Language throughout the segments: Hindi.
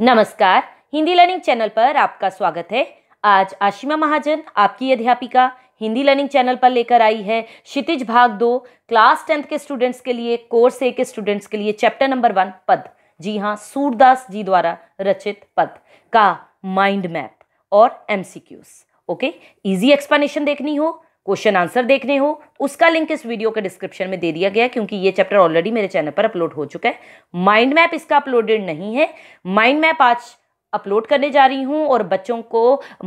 नमस्कार हिंदी लर्निंग चैनल पर आपका स्वागत है आज आशिमा महाजन आपकी अध्यापिका हिंदी लर्निंग चैनल पर लेकर आई है क्षितिज भाग दो क्लास टेंथ के स्टूडेंट्स के लिए कोर्स ए के स्टूडेंट्स के लिए चैप्टर नंबर वन पद जी हाँ सूरदास जी द्वारा रचित पद का माइंड मैप और एमसीक्यूज ओके इजी एक्सप्लेनेशन देखनी हो क्वेश्चन आंसर देखने हो उसका लिंक इस वीडियो के डिस्क्रिप्शन में दे दिया गया क्योंकि ये चैप्टर ऑलरेडी मेरे चैनल पर अपलोड हो चुका है माइंड मैप इसका अपलोडेड नहीं है माइंड मैप आज अपलोड करने जा रही हूँ और बच्चों को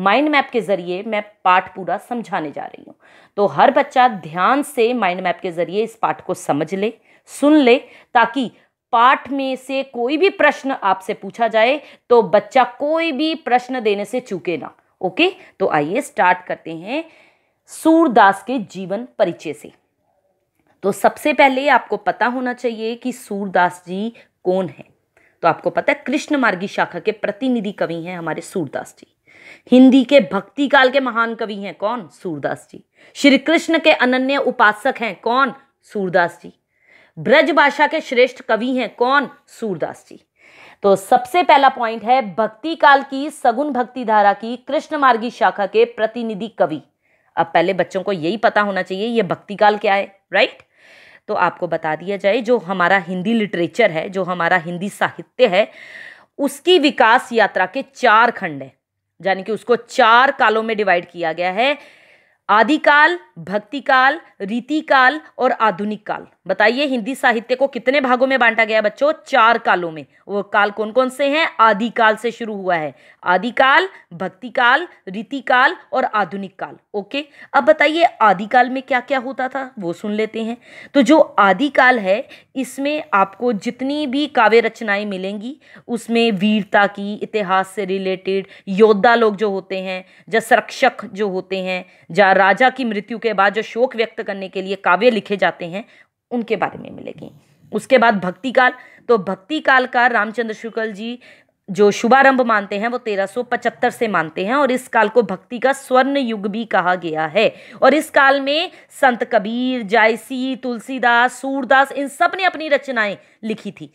माइंड मैप के ज़रिए मैं पाठ पूरा समझाने जा रही हूँ तो हर बच्चा ध्यान से माइंड मैप के ज़रिए इस पाठ को समझ ले सुन ले ताकि पाठ में से कोई भी प्रश्न आपसे पूछा जाए तो बच्चा कोई भी प्रश्न देने से चूके ना ओके तो आइए स्टार्ट करते हैं सूरदास के जीवन परिचय से तो सबसे पहले आपको पता होना चाहिए कि सूरदास जी कौन है तो आपको पता है कृष्ण मार्गी शाखा के प्रतिनिधि कवि हैं हमारे सूरदास जी हिंदी के भक्ति काल के महान कवि हैं कौन सूरदास जी श्री कृष्ण के अनन्य उपासक हैं कौन सूरदास जी ब्रज भाषा के श्रेष्ठ कवि हैं कौन सूरदास जी तो सबसे पहला पॉइंट है भक्ति काल की सगुन भक्ति धारा की कृष्ण मार्गी शाखा के प्रतिनिधि कवि अब पहले बच्चों को यही पता होना चाहिए ये भक्ति काल क्या है राइट तो आपको बता दिया जाए जो हमारा हिंदी लिटरेचर है जो हमारा हिंदी साहित्य है उसकी विकास यात्रा के चार खंड हैं यानी कि उसको चार कालों में डिवाइड किया गया है आदिकाल भक्ति काल रीति काल और आधुनिक काल बताइए हिंदी साहित्य को कितने भागों में बांटा गया बच्चों चार कालों में वो काल कौन कौन से हैं आदिकाल से शुरू हुआ है आदिकाल भक्ति काल रीति काल और आधुनिक काल ओके अब बताइए आदिकाल में क्या क्या होता था वो सुन लेते हैं तो जो आदिकाल है इसमें आपको जितनी भी काव्य रचनाएं मिलेंगी उसमें वीरता की इतिहास से रिलेटेड योद्धा लोग जो होते हैं या संरक्षक जो होते हैं या राजा की मृत्यु के उसके बाद जो शोक व्यक्त करने के लिए काव्य लिखे जाते हैं उनके बारे में मिलेगी उसके बाद भक्ति काल तो भक्ति काल का रामचंद्र शुक्ल जी जो शुभारंभ मानते हैं वो 1375 से मानते हैं और इस काल को भक्ति का स्वर्ण युग भी कहा गया है और इस काल में संत कबीर जायसी तुलसीदास सूरदास इन सब ने अपनी रचनाएं लिखी थी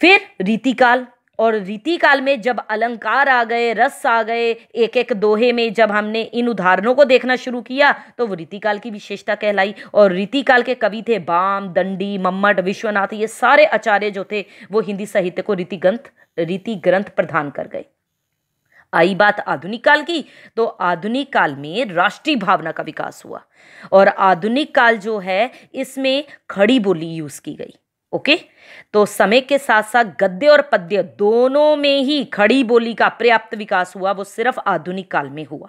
फिर रीतिकाल और रीति काल में जब अलंकार आ गए रस आ गए एक एक दोहे में जब हमने इन उदाहरणों को देखना शुरू किया तो वो रीति काल की विशेषता कहलाई और रीति काल के कवि थे बाम दंडी मम्मट विश्वनाथ ये सारे आचार्य जो थे वो हिंदी साहित्य को रीति ग्रंथ रीति ग्रंथ प्रदान कर गए आई बात आधुनिक काल की तो आधुनिक काल में राष्ट्रीय भावना का विकास हुआ और आधुनिक काल जो है इसमें खड़ी बोली यूज़ की गई ओके तो समय के साथ साथ गद्य और पद्य दोनों में ही खड़ी बोली का पर्याप्त विकास हुआ वो सिर्फ आधुनिक काल में हुआ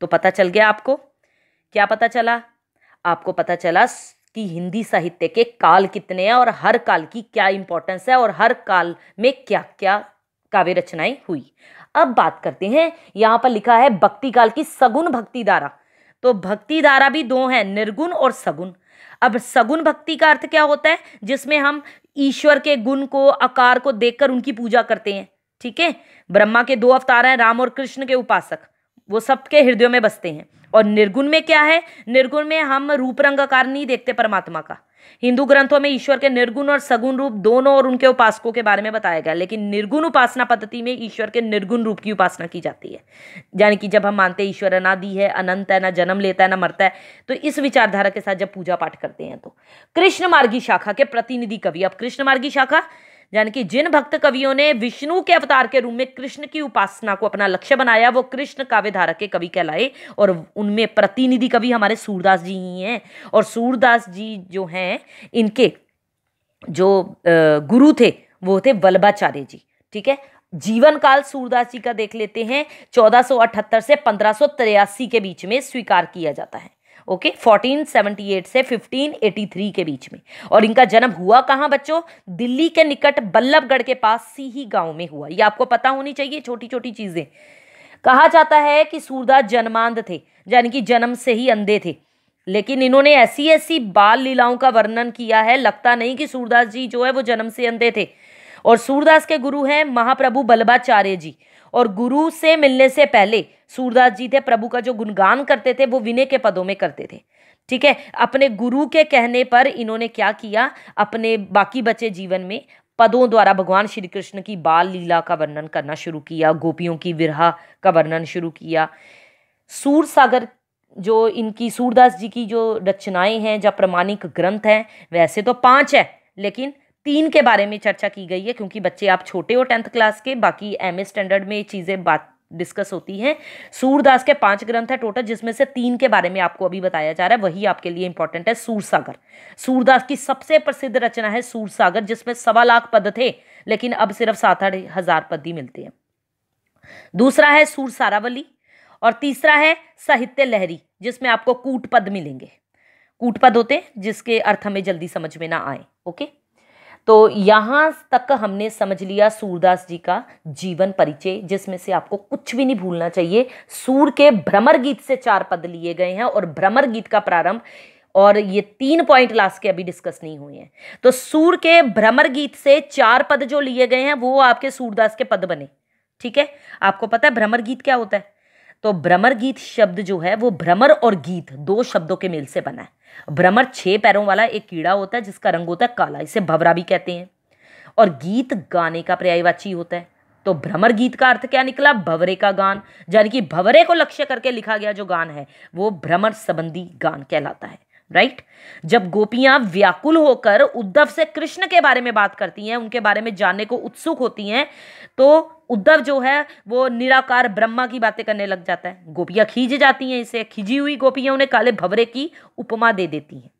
तो पता चल गया आपको क्या पता चला आपको पता चला कि हिंदी साहित्य के काल कितने हैं और हर काल की क्या इंपॉर्टेंस है और हर काल में क्या क्या काव्य रचनाएं हुई अब बात करते हैं यहां पर लिखा है भक्ति काल की सगुन भक्ति धारा तो भक्ति धारा भी दो हैं निर्गुण और सगुण अब सगुन भक्ति का अर्थ क्या होता है जिसमें हम ईश्वर के गुण को आकार को देखकर उनकी पूजा करते हैं ठीक है ब्रह्मा के दो अवतार हैं राम और कृष्ण के उपासक वो सबके हृदयों में बसते हैं और निर्गुण में क्या है निर्गुण में हम रूप रंग आकार नहीं देखते परमात्मा का हिंदू ग्रंथों में ईश्वर के निर्गुण और सगुण रूप दोनों और उनके उपासकों के बारे में बताया गया लेकिन निर्गुण उपासना पद्धति में ईश्वर के निर्गुण रूप की उपासना की जाती है यानी कि जब हम मानते हैं ईश्वर अनादि है अनंत है ना जन्म लेता है ना मरता है तो इस विचारधारा के साथ जब पूजा पाठ करते हैं तो कृष्ण मार्गी शाखा के प्रतिनिधि कवि अब कृष्ण मार्गी शाखा यानी कि जिन भक्त कवियों ने विष्णु के अवतार के रूप में कृष्ण की उपासना को अपना लक्ष्य बनाया वो कृष्ण काव्य धारक के कवि कहलाए और उनमें प्रतिनिधि कवि हमारे सूरदास जी ही हैं और सूरदास जी जो हैं इनके जो गुरु थे वो थे वल्लभाचार्य जी ठीक है जीवन काल सूरदास जी का देख लेते हैं 1478 से पंद्रह के बीच में स्वीकार किया जाता है ओके 1478 से 1583 के बीच में और इनका जन्म हुआ कहाँ बच्चों दिल्ली के निकट बल्लभगढ़ के पास सीही गांव में हुआ ये आपको पता होनी चाहिए छोटी छोटी चीज़ें कहा जाता है कि सूरदास जन्मांध थे यानी कि जन्म से ही अंधे थे लेकिन इन्होंने ऐसी ऐसी बाल लीलाओं का वर्णन किया है लगता नहीं कि सूरदास जी जो है वो जन्म से अंधे थे और सूरदास के गुरु हैं महाप्रभु बल्लभाचार्य जी और गुरु से मिलने से पहले सूरदास जी थे प्रभु का जो गुणगान करते थे वो विनय के पदों में करते थे ठीक है अपने गुरु के कहने पर इन्होंने क्या किया अपने बाकी बचे जीवन में पदों द्वारा भगवान श्री कृष्ण की बाल लीला का वर्णन करना शुरू किया गोपियों की विरहा का वर्णन शुरू किया सूर सागर जो इनकी सूरदास जी की जो रचनाएं हैं जो प्रमाणिक ग्रंथ हैं वैसे तो पांच है लेकिन तीन के बारे में चर्चा की गई है क्योंकि बच्चे आप छोटे हो टेंथ क्लास के बाकी एम स्टैंडर्ड में ये चीज़ें बात डिस्कस होती है सूरदास के पांच ग्रंथ है टोटल जिसमें से तीन के बारे में आपको अभी बताया जा रहा है वही आपके लिए इंपॉर्टेंट है सूरसागर सूरदास की सबसे प्रसिद्ध रचना है सूरसागर जिसमें सवा लाख पद थे लेकिन अब सिर्फ सात आठ हजार पद ही मिलते हैं दूसरा है सूर सारावली और तीसरा है साहित्य लहरी जिसमें आपको कूट पद मिलेंगे कूट पद होते हैं जिसके अर्थ हमें जल्दी समझ में ना आए ओके तो यहाँ तक हमने समझ लिया सूरदास जी का जीवन परिचय जिसमें से आपको कुछ भी नहीं भूलना चाहिए सूर के भ्रमर गीत से चार पद लिए गए हैं और भ्रमर गीत का प्रारंभ और ये तीन पॉइंट लास्ट के अभी डिस्कस नहीं हुए हैं तो सूर के भ्रमर गीत से चार पद जो लिए गए हैं वो आपके सूरदास के पद बने ठीक है आपको पता है भ्रमर गीत क्या होता है तो भ्रमर गीत शब्द जो है वो भ्रमर और गीत दो शब्दों के मेल से बना है भ्रमर छह पैरों वाला एक कीड़ा होता है जिसका रंग होता है काला इसे भवरा भी कहते हैं और गीत गाने का पर्यायवाची होता है तो भ्रमर गीत का अर्थ क्या निकला भवरे का गान यानी कि भवरे को लक्ष्य करके लिखा गया जो गान है वो भ्रमर संबंधी गान कहलाता है राइट जब गोपियां व्याकुल होकर उद्धव से कृष्ण के बारे में बात करती हैं उनके बारे में जानने को उत्सुक होती हैं तो उद्धव जो है वो निराकार ब्रह्मा की बातें करने लग जाता है गोपियां खींच जाती हैं इसे खिंची हुई गोपियां उन्हें काले भवरे की उपमा दे देती हैं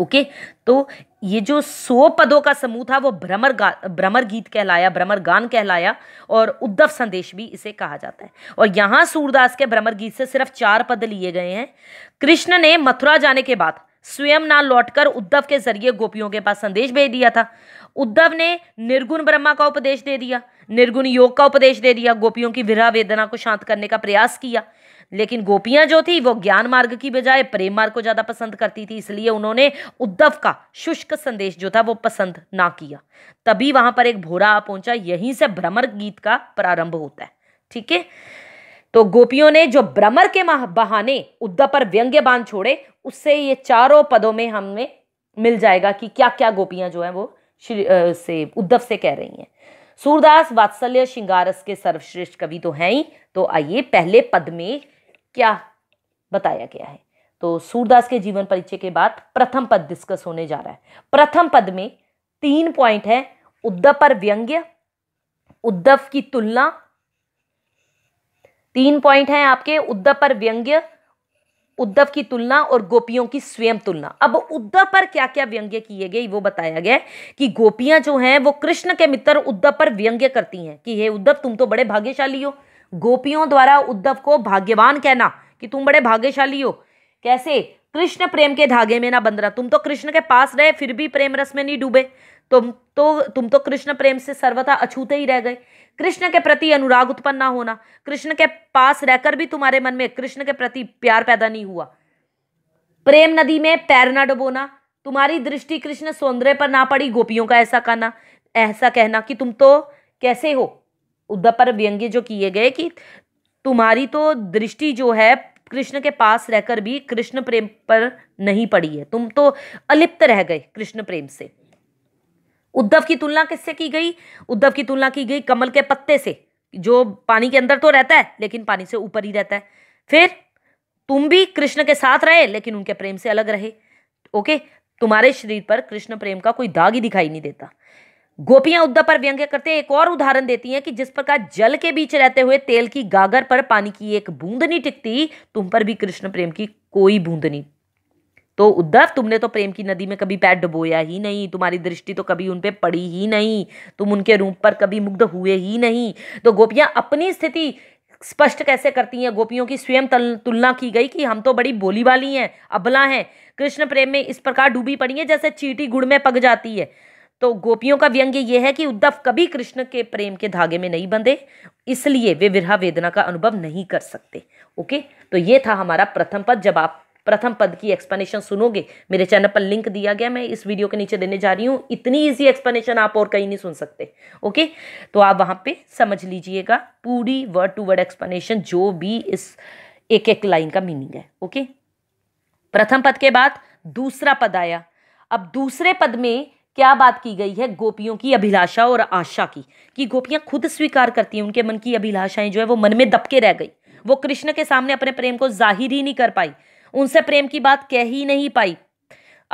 ओके तो ये जो सौ पदों का समूह था वो भ्रमर गा भ्रमर गीत कहलाया भ्रमर गान कहलाया और उद्धव संदेश भी इसे कहा जाता है और यहाँ सूरदास के भ्रमर गीत से सिर्फ चार पद लिए गए हैं कृष्ण ने मथुरा जाने के बाद स्वयं ना लौटकर उद्धव के जरिए गोपियों के पास संदेश भेज दिया था उद्धव ने निर्गुण ब्रह्मा का उपदेश दे दिया निर्गुण योग का उपदेश दे दिया गोपियों की विरह वेदना को शांत करने का प्रयास किया लेकिन गोपियां जो थी वो ज्ञान मार्ग की बजाय प्रेम मार्ग को ज़्यादा पसंद करती थी इसलिए उन्होंने उद्धव का शुष्क संदेश जो था वो पसंद ना किया तभी वहां पर एक भोरा आ पहुंचा यहीं से भ्रमर गीत का प्रारंभ होता है ठीक है तो गोपियों ने जो भ्रमर के बहाने उद्धव पर व्यंग्य बांध छोड़े उससे ये चारों पदों में हमें मिल जाएगा कि क्या क्या गोपियां जो है वो श्री से उद्धव से कह रही हैं सूरदास वात्सल्य श्रृंगारस के सर्वश्रेष्ठ कवि तो हैं ही तो आइए पहले पद में क्या बताया गया है तो सूरदास के जीवन परिचय के बाद प्रथम पद डिस्कस होने जा रहा है प्रथम पद में तीन पॉइंट है उद्धव पर व्यंग्य उद्धव की तुलना तीन पॉइंट हैं आपके उद्धव पर व्यंग्य उद्धव की तुलना और गोपियों की स्वयं तुलना अब उद्धव पर क्या क्या व्यंग्य किए गए वो बताया गया कि गोपियां जो हैं वो कृष्ण के मित्र उद्धव पर व्यंग्य करती हैं कि हे उद्धव तुम तो बड़े भाग्यशाली हो गोपियों द्वारा उद्धव को भाग्यवान कहना कि तुम बड़े भाग्यशाली हो कैसे कृष्ण प्रेम के धागे में ना बंध रहा तुम तो कृष्ण के पास रहे फिर भी प्रेम रस में नहीं डूबे तुम तो तुम तो कृष्ण प्रेम से सर्वथा अछूते ही रह गए कृष्ण के प्रति अनुराग उत्पन्न ना होना कृष्ण के पास रहकर भी तुम्हारे मन में कृष्ण के प्रति प्यार पैदा नहीं हुआ प्रेम नदी में पैर ना डुबोना तुम्हारी दृष्टि कृष्ण सौंदर्य पर ना पड़ी गोपियों का ऐसा कहना ऐसा कहना कि तुम तो कैसे हो उद्दा पर व्यंग्य जो किए गए कि तुम्हारी तो दृष्टि जो है कृष्ण के पास रहकर भी कृष्ण प्रेम पर नहीं पड़ी है तुम तो अलिप्त रह गए कृष्ण प्रेम से उद्धव की तुलना किससे की गई उद्धव की तुलना की गई कमल के पत्ते से जो पानी के अंदर तो रहता है लेकिन पानी से ऊपर ही रहता है फिर तुम भी कृष्ण के साथ रहे लेकिन उनके प्रेम से अलग रहे ओके तुम्हारे शरीर पर कृष्ण प्रेम का कोई दाग ही दिखाई नहीं देता गोपियां उद्धव पर व्यंग्य करते एक और उदाहरण देती हैं कि जिस प्रकार जल के बीच रहते हुए तेल की गागर पर पानी की एक बूंद नहीं टिकती तुम पर भी कृष्ण प्रेम की कोई बूंद नहीं तो उद्धव तुमने तो प्रेम की नदी में कभी पैर डुबोया ही नहीं तुम्हारी दृष्टि तो कभी उन पर पड़ी ही नहीं तुम उनके रूप पर कभी मुग्ध हुए ही नहीं तो गोपियां अपनी स्थिति स्पष्ट कैसे करती हैं गोपियों की स्वयं तुलना की गई कि हम तो बड़ी बोली वाली हैं अबला हैं कृष्ण प्रेम में इस प्रकार डूबी पड़ी है जैसे चीटी गुड़ में पक जाती है तो गोपियों का व्यंग्य यह है कि उद्धव कभी कृष्ण के प्रेम के धागे में नहीं बंधे इसलिए वे विरह वेदना का अनुभव नहीं कर सकते ओके तो ये था हमारा प्रथम पद जब आप प्रथम पद की एक्सप्लेनेशन सुनोगे मेरे चैनल पर लिंक दिया गया मैं इस वीडियो के नीचे देने जा रही हूँ इतनी ईजी एक्सप्लेनेशन आप और कहीं नहीं सुन सकते ओके तो आप वहाँ पे समझ लीजिएगा पूरी वर्ड टू वर्ड एक्सप्लेनेशन जो भी इस एक एक लाइन का मीनिंग है ओके प्रथम पद के बाद दूसरा पद आया अब दूसरे पद में क्या बात की गई है गोपियों की अभिलाषा और आशा की कि गोपियां खुद स्वीकार करती हैं उनके मन की अभिलाषाएं जो है वो मन में दबके रह गई वो कृष्ण के सामने अपने प्रेम को जाहिर ही नहीं कर पाई उनसे प्रेम की बात कह ही नहीं पाई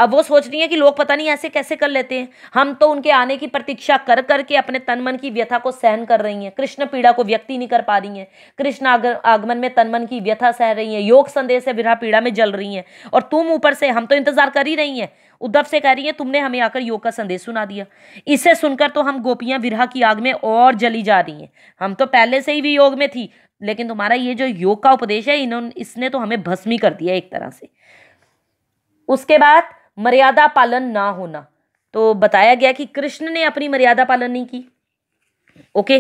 अब वो सोच रही है कि लोग पता नहीं ऐसे कैसे कर लेते हैं हम तो उनके आने की प्रतीक्षा कर करके अपने तन मन की व्यथा को सहन कर रही हैं कृष्ण पीड़ा को व्यक्ति नहीं कर पा रही हैं कृष्ण आगमन में तन मन की व्यथा सह रही हैं योग संदेश से विरह पीड़ा में जल रही हैं और तुम ऊपर से हम तो इंतजार कर ही रही हैं उद्धव से कह रही है तुमने हमें आकर योग का संदेश सुना दिया इसे सुनकर तो हम गोपियां विरह की आग में और जली जा रही हैं हम तो पहले से ही भी योग में थी लेकिन तुम्हारा ये जो योग का उपदेश है इन्होंने इसने तो हमें भस्मी कर दिया एक तरह से उसके बाद मर्यादा पालन ना होना तो बताया गया कि कृष्ण ने अपनी मर्यादा पालन नहीं की ओके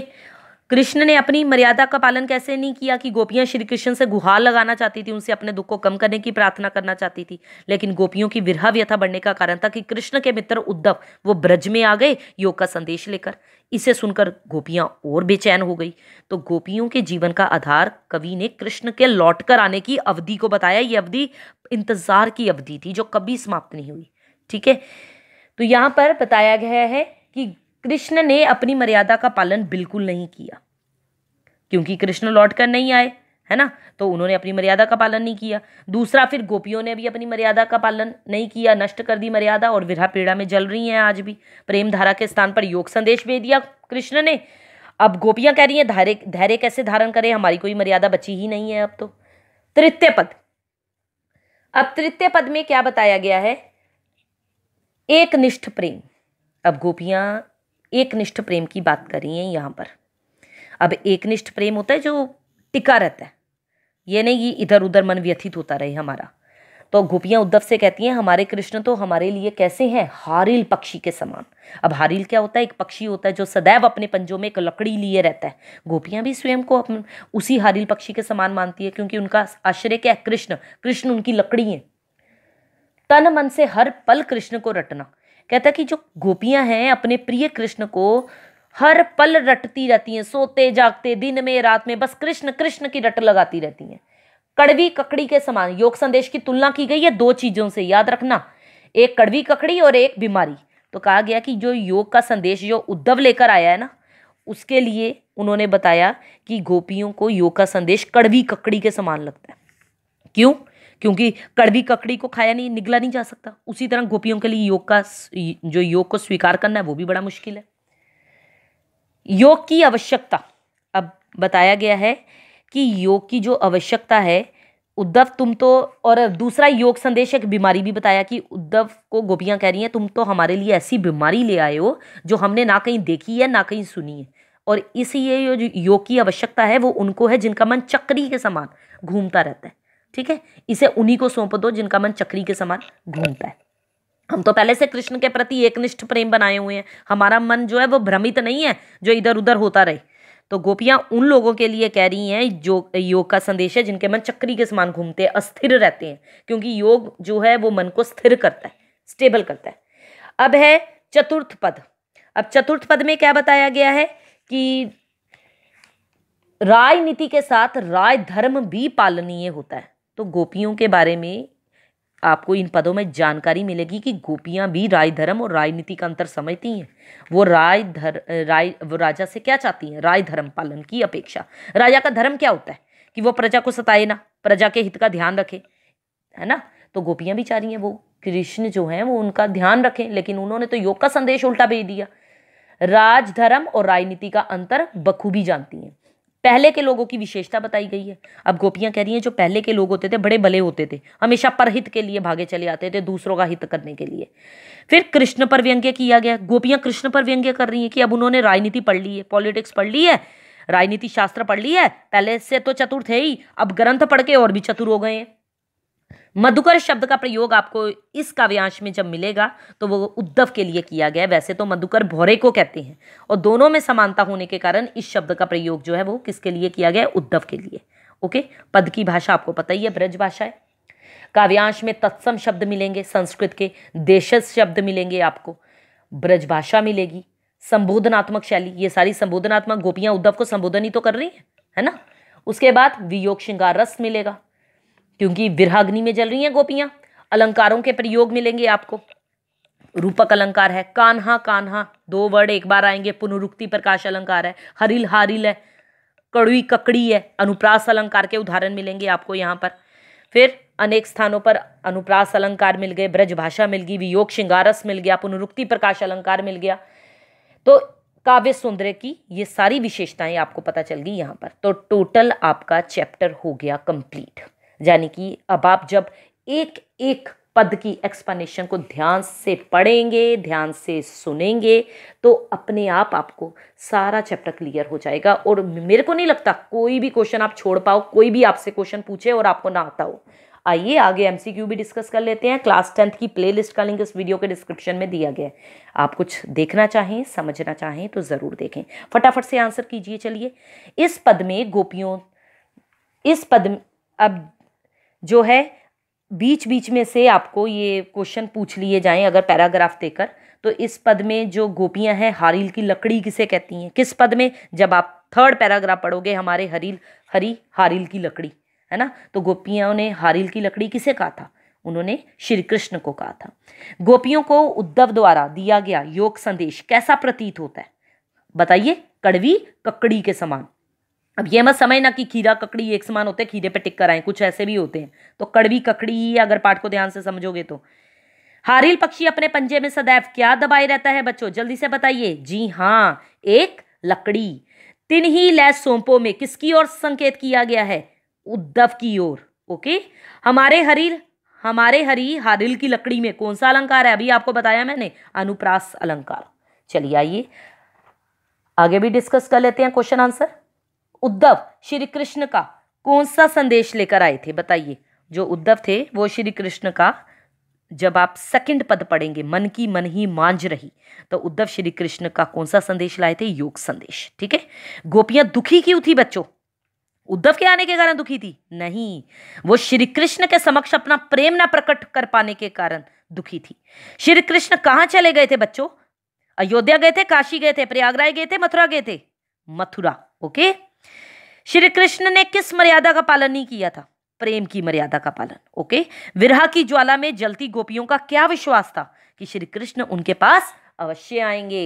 कृष्ण ने अपनी मर्यादा का पालन कैसे नहीं किया कि गोपियां श्री कृष्ण से गुहार लगाना चाहती थी उनसे अपने दुख को कम करने की प्रार्थना करना चाहती थी लेकिन गोपियों की विरह व्यथा बढ़ने का कारण था कि कृष्ण के मित्र उद्धव वो ब्रज में आ गए योग का संदेश लेकर इसे सुनकर गोपियां और बेचैन हो गई तो गोपियों के जीवन का आधार कवि ने कृष्ण के लौट कर आने की अवधि को बताया ये अवधि इंतजार की अवधि थी जो कभी समाप्त नहीं हुई ठीक है तो यहाँ पर बताया गया है कि कृष्ण ने अपनी मर्यादा का पालन बिल्कुल नहीं किया क्योंकि कृष्ण लौट कर नहीं आए है ना तो उन्होंने अपनी मर्यादा का पालन नहीं किया दूसरा फिर गोपियों ने भी अपनी मर्यादा का पालन नहीं किया नष्ट कर दी मर्यादा और विरह पीड़ा में जल रही हैं आज भी प्रेम धारा के स्थान पर योग संदेश भेज दिया कृष्ण ने अब गोपियां कह रही हैं धैर्य धैर्य कैसे धारण करें हमारी कोई मर्यादा बची ही नहीं है अब तो तृतीय पद अब तृतीय पद में क्या बताया गया है एक निष्ठ प्रेम अब गोपियां एकनिष्ठ प्रेम की बात करी है यहाँ पर अब एकनिष्ठ प्रेम होता है जो टिका रहता है ये नहीं कि इधर उधर मन व्यथित होता रहे हमारा तो गोपियाँ उद्धव से कहती हैं हमारे कृष्ण तो हमारे लिए कैसे हैं हारिल पक्षी के समान अब हारिल क्या होता है एक पक्षी होता है जो सदैव अपने पंजों में एक लकड़ी लिए रहता है गोपियाँ भी स्वयं को अपन उसी हारिल पक्षी के समान मानती है क्योंकि उनका आश्रय क्या है कृष्ण कृष्ण उनकी लकड़ी है तन मन से हर पल कृष्ण को रटना कहता है कि जो गोपियाँ हैं अपने प्रिय कृष्ण को हर पल रटती रहती हैं सोते जागते दिन में रात में बस कृष्ण कृष्ण की रट लगाती रहती हैं कड़वी ककड़ी के समान योग संदेश की तुलना की गई है दो चीज़ों से याद रखना एक कड़वी ककड़ी और एक बीमारी तो कहा गया कि जो योग का संदेश जो उद्धव लेकर आया है ना उसके लिए उन्होंने बताया कि गोपियों को योग का संदेश कड़वी ककड़ी के समान लगता है क्यों क्योंकि कड़वी ककड़ी को खाया नहीं निगला नहीं जा सकता उसी तरह गोपियों के लिए योग का जो योग को स्वीकार करना है वो भी बड़ा मुश्किल है योग की आवश्यकता अब बताया गया है कि योग की जो आवश्यकता है उद्धव तुम तो और दूसरा योग संदेश एक बीमारी भी बताया कि उद्धव को गोपियाँ कह रही हैं तुम तो हमारे लिए ऐसी बीमारी ले आए हो जो हमने ना कहीं देखी है ना कहीं सुनी है और इसलिए जो योग की आवश्यकता है वो उनको है जिनका मन चक्री के समान घूमता रहता है ठीक है इसे उन्हीं को सौंप दो जिनका मन चक्री के समान घूमता है हम तो पहले से कृष्ण के प्रति एकनिष्ठ प्रेम बनाए हुए हैं हमारा मन जो है वो भ्रमित नहीं है जो इधर उधर होता रहे तो गोपियां उन लोगों के लिए कह रही हैं जो योग का संदेश है जिनके मन चक्री के समान घूमते हैं अस्थिर रहते हैं क्योंकि योग जो है वो मन को स्थिर करता है स्टेबल करता है अब है चतुर्थ पद अब चतुर्थ पद में क्या बताया गया है कि राजनीति के साथ राय धर्म भी पालनीय होता है तो गोपियों के बारे में आपको इन पदों में जानकारी मिलेगी कि गोपियाँ भी राय धर्म और राजनीति का अंतर समझती हैं वो राय धर राय वो राजा से क्या चाहती हैं राय धर्म पालन की अपेक्षा राजा का धर्म क्या होता है कि वो प्रजा को सताए ना प्रजा के हित का ध्यान रखे है ना तो गोपियाँ भी चाह रही हैं वो कृष्ण जो हैं वो उनका ध्यान रखें लेकिन उन्होंने तो योग का संदेश उल्टा भेज दिया राजधर्म और राजनीति का अंतर बखूबी जानती हैं पहले के लोगों की विशेषता बताई गई है अब गोपियाँ कह रही हैं जो पहले के लोग होते थे बड़े भले होते थे हमेशा परहित के लिए भागे चले आते थे दूसरों का हित करने के लिए फिर कृष्ण पर व्यंग्य किया गया गोपियाँ कृष्ण पर व्यंग्य कर रही हैं कि अब उन्होंने राजनीति पढ़ ली है पॉलिटिक्स पढ़ ली है राजनीति शास्त्र पढ़ ली है पहले से तो चतुर थे ही अब ग्रंथ पढ़ के और भी चतुर हो गए हैं मधुकर शब्द का प्रयोग आपको इस काव्यांश में जब मिलेगा तो वो उद्धव के लिए किया गया वैसे तो मधुकर भौरे को कहते हैं और दोनों में समानता होने के कारण इस शब्द का प्रयोग जो है वो किसके लिए किया गया उद्धव के लिए ओके पद की भाषा आपको पता ही है ब्रज भाषा है काव्यांश में तत्सम शब्द मिलेंगे संस्कृत के देशज शब्द मिलेंगे आपको ब्रज भाषा मिलेगी संबोधनात्मक शैली ये सारी संबोधनात्मक गोपियाँ उद्धव को संबोधन ही तो कर रही हैं है ना उसके बाद वियोग श्रृंगार रस मिलेगा क्योंकि विरहाग्नि में जल रही हैं गोपियाँ अलंकारों के प्रयोग मिलेंगे आपको रूपक अलंकार है कान्हा कान्हा दो वर्ड एक बार आएंगे पुनरुक्ति प्रकाश अलंकार है हरिल हारिल है कड़ुई ककड़ी है अनुप्रास अलंकार के उदाहरण मिलेंगे आपको यहाँ पर फिर अनेक स्थानों पर अनुप्रास अलंकार मिल गए ब्रजभाषा मिल गई वियोग श्रृंगारस मिल गया पुनरुक्ति प्रकाश अलंकार मिल गया तो काव्य सौंदर्य की ये सारी विशेषताएं आपको पता चल गई यहाँ पर तो टोटल आपका चैप्टर हो गया कंप्लीट यानी कि अब आप जब एक एक पद की एक्सप्लेनेशन को ध्यान से पढ़ेंगे ध्यान से सुनेंगे तो अपने आप आपको सारा चैप्टर क्लियर हो जाएगा और मेरे को नहीं लगता कोई भी क्वेश्चन आप छोड़ पाओ कोई भी आपसे क्वेश्चन पूछे और आपको ना आता हो आइए आगे एमसीक्यू भी डिस्कस कर लेते हैं क्लास टेंथ की लिस्ट का लिंक इस वीडियो के डिस्क्रिप्शन में दिया गया है आप कुछ देखना चाहें समझना चाहें तो ज़रूर देखें फटाफट से आंसर कीजिए चलिए इस पद में गोपियों इस पद अब जो है बीच बीच में से आपको ये क्वेश्चन पूछ लिए जाएं अगर पैराग्राफ देकर तो इस पद में जो गोपियां हैं हारिल की लकड़ी किसे कहती हैं किस पद में जब आप थर्ड पैराग्राफ पढ़ोगे हमारे हरील हरी हारिल की लकड़ी है ना तो गोपियों ने हारिल की लकड़ी किसे कहा था उन्होंने श्री कृष्ण को कहा था गोपियों को उद्धव द्वारा दिया गया योग संदेश कैसा प्रतीत होता है बताइए कड़वी ककड़ी के समान अब ये मत समझना कि खीरा ककड़ी एक समान होते हैं खीरे पे टिक कर आए कुछ ऐसे भी होते हैं तो कड़वी ककड़ी अगर पाठ को ध्यान से समझोगे तो हारिल पक्षी अपने पंजे में सदैव क्या दबाए रहता है बच्चों जल्दी से बताइए जी हाँ एक लकड़ी तीन ही लैस सोंपों में किसकी ओर संकेत किया गया है उद्धव की ओर ओके हमारे हरिल हमारे हरी हारिल की लकड़ी में कौन सा अलंकार है अभी आपको बताया मैंने अनुप्रास अलंकार चलिए आइए आगे भी डिस्कस कर लेते हैं क्वेश्चन आंसर उद्धव श्री कृष्ण का कौन सा संदेश लेकर आए थे बताइए जो उद्धव थे वो श्री कृष्ण का जब आप सेकंड पद पढ़ेंगे मन की मन ही मांझ रही तो उद्धव श्री कृष्ण का कौन सा संदेश लाए थे योग संदेश ठीक है गोपियां दुखी क्यों थी बच्चों उद्धव के आने के कारण दुखी थी नहीं वो श्री कृष्ण के समक्ष अपना प्रेम ना प्रकट कर पाने के कारण दुखी थी श्री कृष्ण कहां चले गए थे बच्चों अयोध्या गए थे काशी गए थे प्रयागराज गए थे मथुरा गए थे मथुरा ओके श्री कृष्ण ने किस मर्यादा का पालन नहीं किया था प्रेम की मर्यादा का पालन ओके विरह की ज्वाला में जलती गोपियों का क्या विश्वास था कि श्री कृष्ण उनके पास अवश्य आएंगे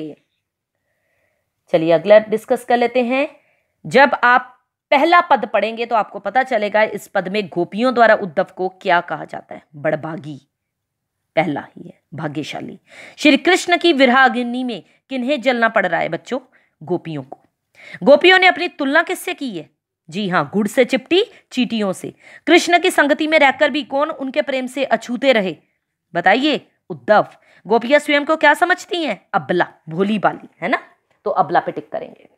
चलिए अगला डिस्कस कर लेते हैं जब आप पहला पद पढ़ेंगे तो आपको पता चलेगा इस पद में गोपियों द्वारा उद्धव को क्या कहा जाता है बड़भागी पहला ही है भाग्यशाली श्री कृष्ण की विरह अग्नि में किन्हें जलना पड़ रहा है बच्चों गोपियों को गोपियों ने अपनी तुलना किससे की है जी हाँ गुड़ से चिपटी चीटियों से कृष्ण की संगति में रहकर भी कौन उनके प्रेम से अछूते रहे बताइए उद्धव गोपियां स्वयं को क्या समझती हैं अबला भोली बाली है ना तो अबला पे टिक करेंगे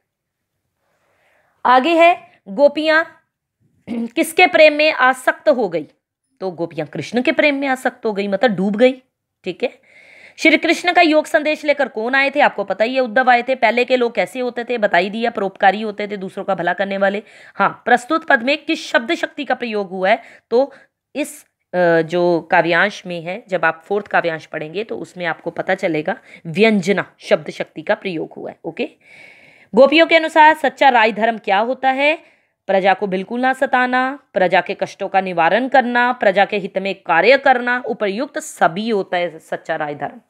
आगे है गोपियां किसके प्रेम में आसक्त हो गई तो गोपियां कृष्ण के प्रेम में आसक्त हो गई मतलब डूब गई ठीक है श्री कृष्ण का योग संदेश लेकर कौन आए थे आपको पता ही है उद्धव आए थे पहले के लोग कैसे होते थे बताई दिया परोपकारी होते थे दूसरों का भला करने वाले हाँ प्रस्तुत पद में किस शब्द शक्ति का प्रयोग हुआ है तो इस जो काव्यांश में है जब आप फोर्थ काव्यांश पढ़ेंगे तो उसमें आपको पता चलेगा व्यंजना शब्द शक्ति का प्रयोग हुआ है ओके गोपियों के अनुसार सच्चा राय धर्म क्या होता है प्रजा को बिल्कुल ना सताना प्रजा के कष्टों का निवारण करना प्रजा के हित में कार्य करना उपयुक्त सभी होता है सच्चा राय धर्म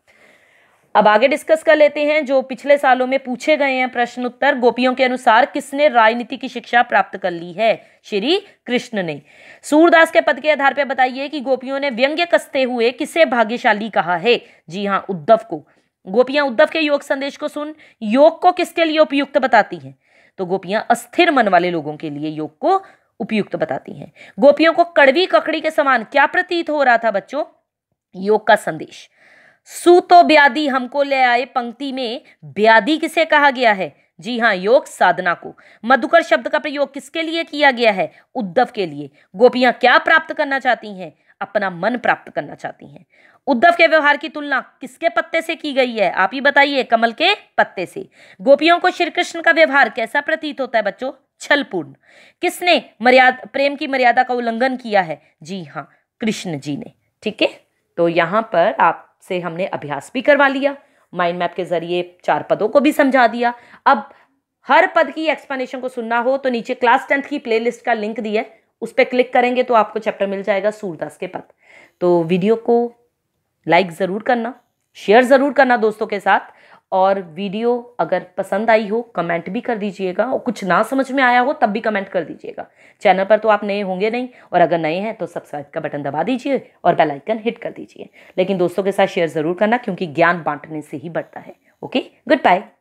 अब आगे डिस्कस कर लेते हैं जो पिछले सालों में पूछे गए हैं प्रश्न उत्तर गोपियों के अनुसार किसने राजनीति की शिक्षा प्राप्त कर ली है श्री कृष्ण ने सूरदास के पद के आधार पर बताइए कि गोपियों ने व्यंग्य कसते हुए किसे भाग्यशाली कहा है जी हाँ उद्धव को गोपियां उद्धव के योग संदेश को सुन योग को किसके लिए उपयुक्त बताती हैं तो गोपियां अस्थिर मन वाले लोगों के लिए योग को उपयुक्त बताती हैं गोपियों को कड़वी ककड़ी के समान क्या प्रतीत हो रहा था बच्चों योग का संदेश सूतो ब्यादी हमको ले आए पंक्ति में व्याधि किसे कहा गया है जी हाँ योग साधना को मधुकर शब्द का प्रयोग किसके लिए किया गया है उद्धव के लिए गोपियां क्या प्राप्त करना चाहती हैं अपना मन प्राप्त करना चाहती हैं उद्धव के व्यवहार की तुलना किसके पत्ते से की गई है आप ही बताइए कमल के पत्ते से गोपियों को श्री कृष्ण का व्यवहार कैसा प्रतीत होता है बच्चों छलपूर्ण किसने मर्यादा प्रेम की मर्यादा का उल्लंघन किया है जी हाँ कृष्ण जी ने ठीक है तो यहाँ पर आप से हमने अभ्यास भी करवा लिया माइंड मैप के जरिए चार पदों को भी समझा दिया अब हर पद की एक्सप्लेनेशन को सुनना हो तो नीचे क्लास टेंथ की प्लेलिस्ट का लिंक दिया है उस पर क्लिक करेंगे तो आपको चैप्टर मिल जाएगा सूरदास के पद तो वीडियो को लाइक ज़रूर करना शेयर ज़रूर करना दोस्तों के साथ और वीडियो अगर पसंद आई हो कमेंट भी कर दीजिएगा और कुछ ना समझ में आया हो तब भी कमेंट कर दीजिएगा चैनल पर तो आप नए होंगे नहीं और अगर नए हैं तो सब्सक्राइब का बटन दबा दीजिए और बेल आइकन हिट कर दीजिए लेकिन दोस्तों के साथ शेयर ज़रूर करना क्योंकि ज्ञान बांटने से ही बढ़ता है ओके गुड बाय